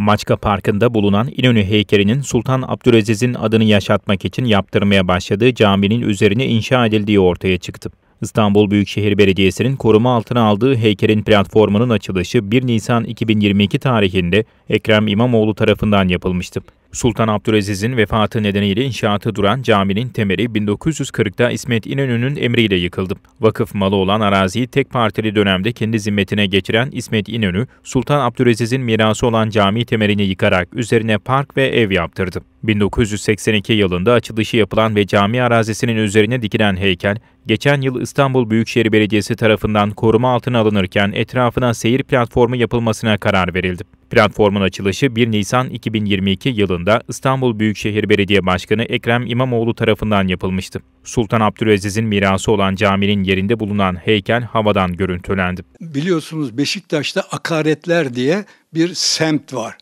Maçka Parkı'nda bulunan İnönü heykelinin Sultan Abdülaziz'in adını yaşatmak için yaptırmaya başladığı caminin üzerine inşa edildiği ortaya çıktı. İstanbul Büyükşehir Belediyesi'nin koruma altına aldığı heykelin platformunun açılışı 1 Nisan 2022 tarihinde Ekrem İmamoğlu tarafından yapılmıştı. Sultan Abdülaziz'in vefatı nedeniyle inşaatı duran caminin temeli 1940'da İsmet İnönü'nün emriyle yıkıldı. Vakıf malı olan araziyi tek partili dönemde kendi zimmetine geçiren İsmet İnönü, Sultan Abdülaziz'in mirası olan cami temelini yıkarak üzerine park ve ev yaptırdı. 1982 yılında açılışı yapılan ve cami arazisinin üzerine dikilen heykel, geçen yıl İstanbul Büyükşehir Belediyesi tarafından koruma altına alınırken etrafına seyir platformu yapılmasına karar verildi. Platformun açılışı 1 Nisan 2022 yılında İstanbul Büyükşehir Belediye Başkanı Ekrem İmamoğlu tarafından yapılmıştı. Sultan Abdülaziz'in mirası olan caminin yerinde bulunan heykel havadan görüntülendi. Biliyorsunuz Beşiktaş'ta Akaretler diye bir semt var.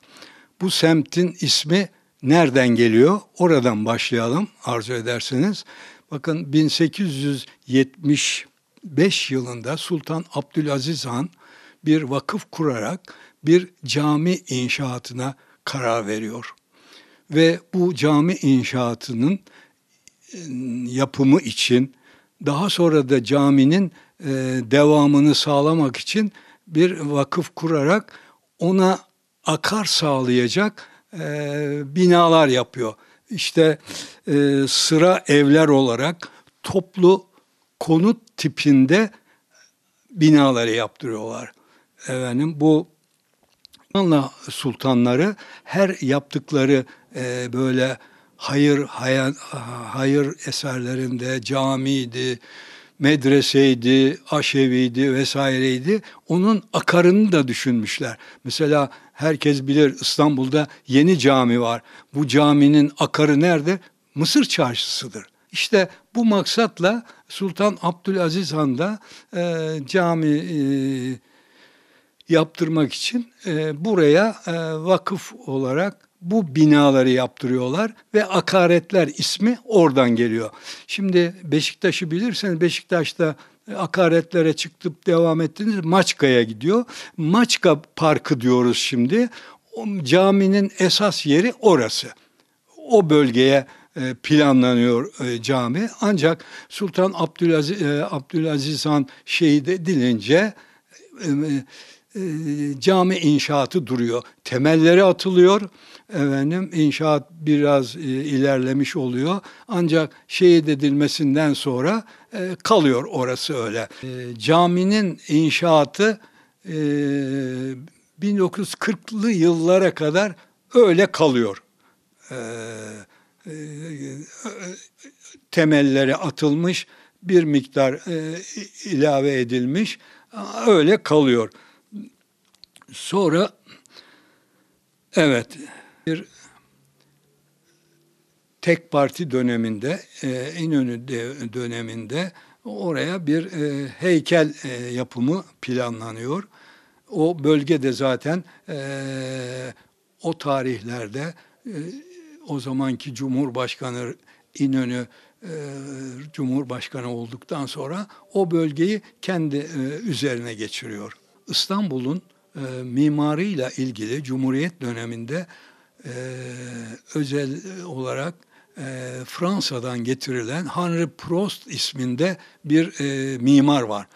Bu semtin ismi nereden geliyor? Oradan başlayalım arzu ederseniz. Bakın 1875 yılında Sultan Abdülaziz Han bir vakıf kurarak bir cami inşaatına karar veriyor. Ve bu cami inşaatının yapımı için daha sonra da caminin devamını sağlamak için bir vakıf kurarak ona akar sağlayacak binalar yapıyor. İşte sıra evler olarak toplu konut tipinde binaları yaptırıyorlar. Efendim bu Osmanlı sultanları her yaptıkları e, böyle hayır hayan hayır eserlerinde camiydi, medreseydi, aşeviydi vesaireydi. Onun akarını da düşünmüşler. Mesela herkes bilir İstanbul'da yeni cami var. Bu caminin akarı nerede? Mısır çarşısıdır. İşte bu maksatla Sultan Abdülaziz Han da e, cami e, yaptırmak için e, buraya e, vakıf olarak bu binaları yaptırıyorlar ve akaretler ismi oradan geliyor. Şimdi Beşiktaş'ı bilirseniz Beşiktaş'ta e, akaretlere çıktıp devam ettiniz Maçka'ya gidiyor. Maçka Parkı diyoruz şimdi. Caminin esas yeri orası. O bölgeye e, planlanıyor e, cami. Ancak Sultan Abdülaziz, Abdülaziz Han şehit edilince e, cami inşaatı duruyor. Temelleri atılıyor. Efendim inşaat biraz e, ilerlemiş oluyor. Ancak şehit edilmesinden sonra e, kalıyor orası öyle. caminin inşaatı 1940'lı yıllara kadar öyle kalıyor. temelleri atılmış, bir miktar ilave edilmiş, öyle kalıyor. Sonra evet bir tek parti döneminde e, İnönü döneminde oraya bir e, heykel e, yapımı planlanıyor. O bölgede zaten e, o tarihlerde o zamanki Cumhurbaşkanı İnönü Cumhurbaşkanı olduktan sonra o bölgeyi kendi üzerine geçiriyor. İstanbul'un e, mimarıyla ilgili Cumhuriyet döneminde e, özel olarak e, Fransa'dan getirilen Henri Prost isminde bir e, mimar var.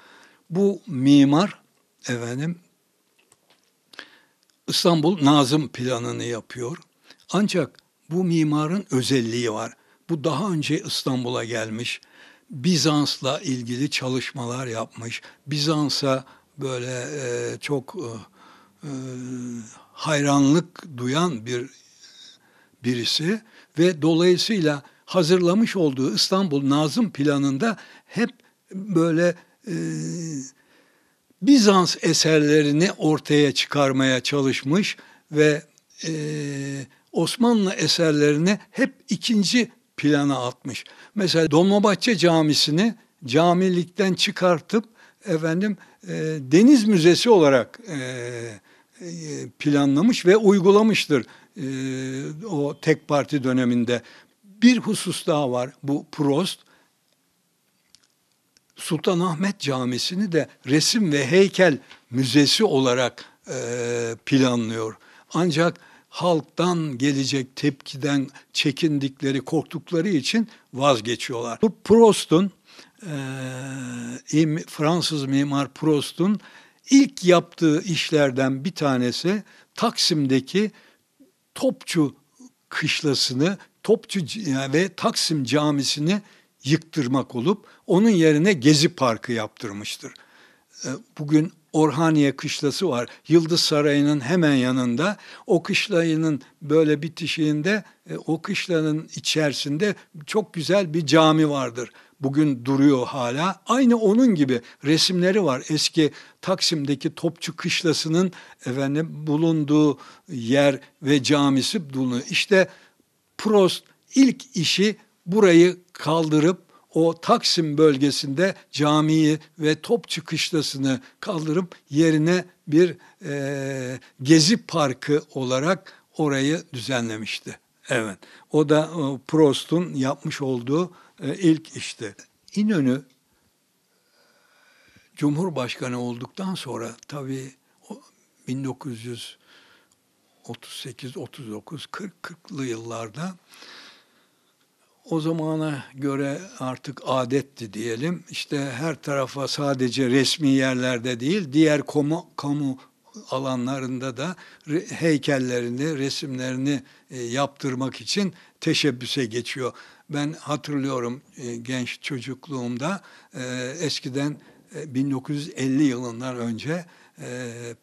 Bu mimar efendim İstanbul Nazım planını yapıyor. Ancak bu mimarın özelliği var. Bu daha önce İstanbul'a gelmiş. Bizans'la ilgili çalışmalar yapmış. Bizans'a böyle e, çok e, e, hayranlık duyan bir birisi ve dolayısıyla hazırlamış olduğu İstanbul Nazım planında hep böyle e, Bizans eserlerini ortaya çıkarmaya çalışmış ve e, Osmanlı eserlerini hep ikinci plana atmış. Mesela Dolmabahçe Camisi'ni camilikten çıkartıp efendim e, Deniz Müzesi olarak e, e, planlamış ve uygulamıştır e, o tek parti döneminde. Bir husus daha var bu Prost. Sultanahmet Camisi'ni de resim ve heykel müzesi olarak e, planlıyor. Ancak halktan gelecek tepkiden çekindikleri, korktukları için vazgeçiyorlar. Bu Proust'un e, Fransız mimar Proust'un İlk yaptığı işlerden bir tanesi Taksim'deki Topçu kışlasını, Topçu ve Taksim camisini yıktırmak olup onun yerine Gezi Parkı yaptırmıştır. Ee, bugün Orhaniye kışlası var. Yıldız Sarayı'nın hemen yanında. O kışlayının böyle bitişiğinde e, o kışlanın içerisinde çok güzel bir cami vardır. Bugün duruyor hala. Aynı onun gibi resimleri var. Eski Taksim'deki Topçu Kışlası'nın efendim bulunduğu yer ve camisi bulunuyor. İşte Prost ilk işi burayı kaldırıp o Taksim bölgesinde camiyi ve top çıkışlasını kaldırıp yerine bir e, gezi parkı olarak orayı düzenlemişti. Evet. O da o, Prost'un yapmış olduğu e, ilk işti. İnönü Cumhurbaşkanı olduktan sonra tabii 1938 39 40 40'lı yıllarda o zamana göre artık adetti diyelim. İşte her tarafa sadece resmi yerlerde değil, diğer kamu, kamu alanlarında da heykellerini, resimlerini e, yaptırmak için teşebbüse geçiyor. Ben hatırlıyorum e, genç çocukluğumda e, eskiden 1950 yılından önce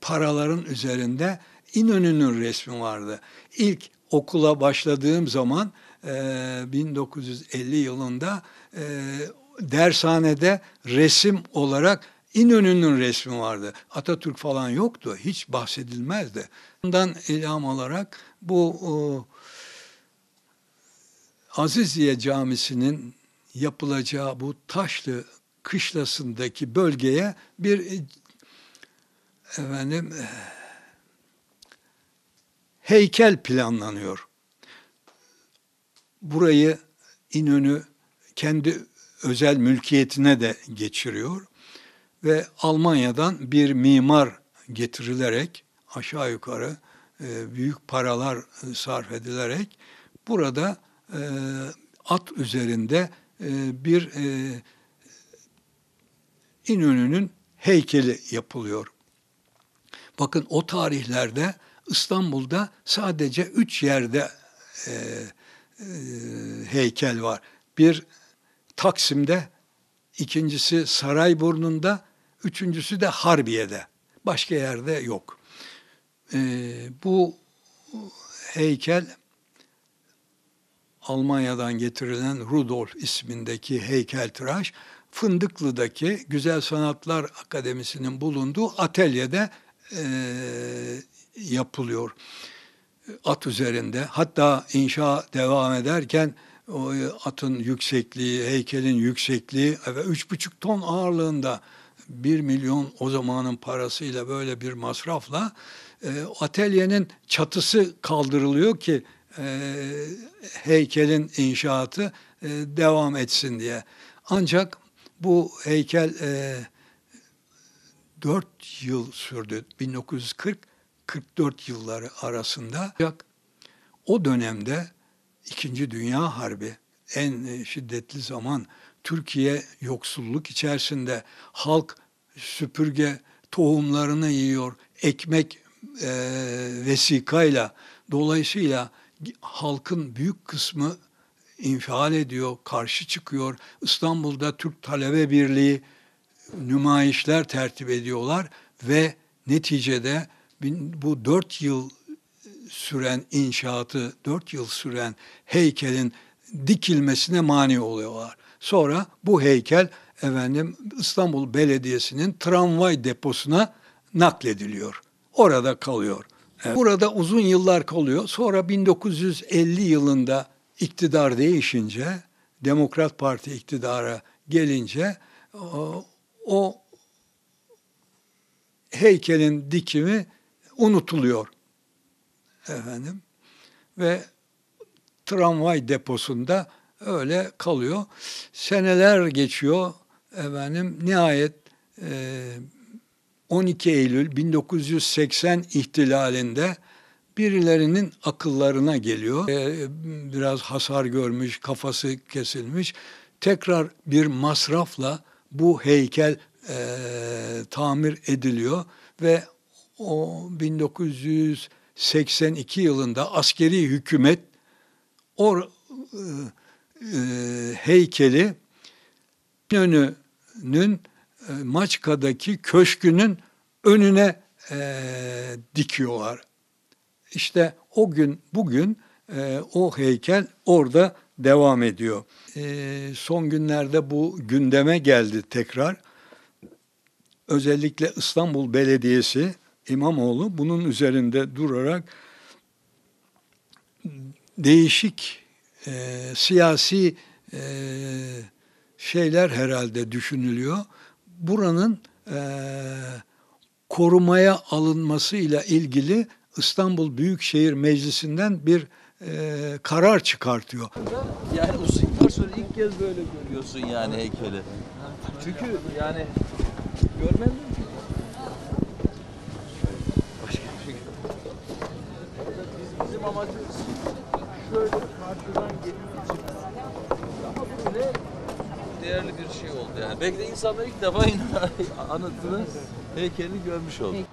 paraların üzerinde İnönü'nün resmi vardı. İlk okula başladığım zaman 1950 ee, yılında e, dershanede resim olarak İnönü'nün resmi vardı. Atatürk falan yoktu. Hiç bahsedilmezdi. Bundan ilham alarak bu o, Aziziye Camisi'nin yapılacağı bu Taşlı kışlasındaki bölgeye bir efendim heykel planlanıyor burayı İnönü kendi özel mülkiyetine de geçiriyor ve Almanya'dan bir mimar getirilerek aşağı yukarı e, büyük paralar e, sarf edilerek burada e, at üzerinde bir İnönü'nün heykeli yapılıyor. Bakın o tarihlerde İstanbul'da sadece üç yerde e, e, heykel var. Bir Taksim'de, ikincisi Sarayburnu'nda, üçüncüsü de Harbiye'de. Başka yerde yok. E, bu heykel Almanya'dan getirilen Rudolf ismindeki heykeltıraş Fındıklı'daki Güzel Sanatlar Akademisi'nin bulunduğu atölyede e, ee, yapılıyor at üzerinde hatta inşa devam ederken o e, atın yüksekliği, heykelin yüksekliği ve üç buçuk ton ağırlığında bir milyon o zamanın parasıyla böyle bir masrafla e, atelyenin çatısı kaldırılıyor ki e, heykelin inşaatı e, devam etsin diye. Ancak bu heykel e, 4 yıl sürdü. 1940 44 yılları arasında o dönemde İkinci Dünya Harbi en e, şiddetli zaman Türkiye yoksulluk içerisinde halk süpürge tohumlarını yiyor, ekmek e, vesikayla dolayısıyla halkın büyük kısmı infial ediyor, karşı çıkıyor. İstanbul'da Türk Talebe Birliği nümayişler tertip ediyorlar ve neticede bu dört yıl süren inşaatı, dört yıl süren heykelin dikilmesine mani oluyorlar. Sonra bu heykel efendim İstanbul Belediyesi'nin tramvay deposuna naklediliyor. Orada kalıyor. Evet. Burada uzun yıllar kalıyor. Sonra 1950 yılında iktidar değişince, Demokrat Parti iktidara gelince o heykelin dikimi unutuluyor. Efendim ve tramvay deposunda öyle kalıyor. Seneler geçiyor efendim nihayet e, 12 Eylül 1980 ihtilalinde birilerinin akıllarına geliyor. Ee, biraz hasar görmüş, kafası kesilmiş. Tekrar bir masrafla bu heykel e, tamir ediliyor ve o 1982 yılında askeri hükümet o e, e, heykeli İnönü'nün e, Maçka'daki köşkünün önüne e, dikiyorlar. İşte o gün bugün e, o heykel orada devam ediyor. E, son günlerde bu gündeme geldi tekrar. Özellikle İstanbul Belediyesi İmamoğlu bunun üzerinde durarak değişik e, siyasi e, şeyler herhalde düşünülüyor. Buranın e, korumaya alınmasıyla ilgili İstanbul Büyükşehir Meclisi'nden bir e, karar çıkartıyor. Yani uzun yıllar sonra ilk kez böyle görüyorsun yani heykeli. Çünkü yani görmedin mi? değerli bir şey oldu yani. Belki de insanlar ilk defa anıtını, heykelini görmüş oldu.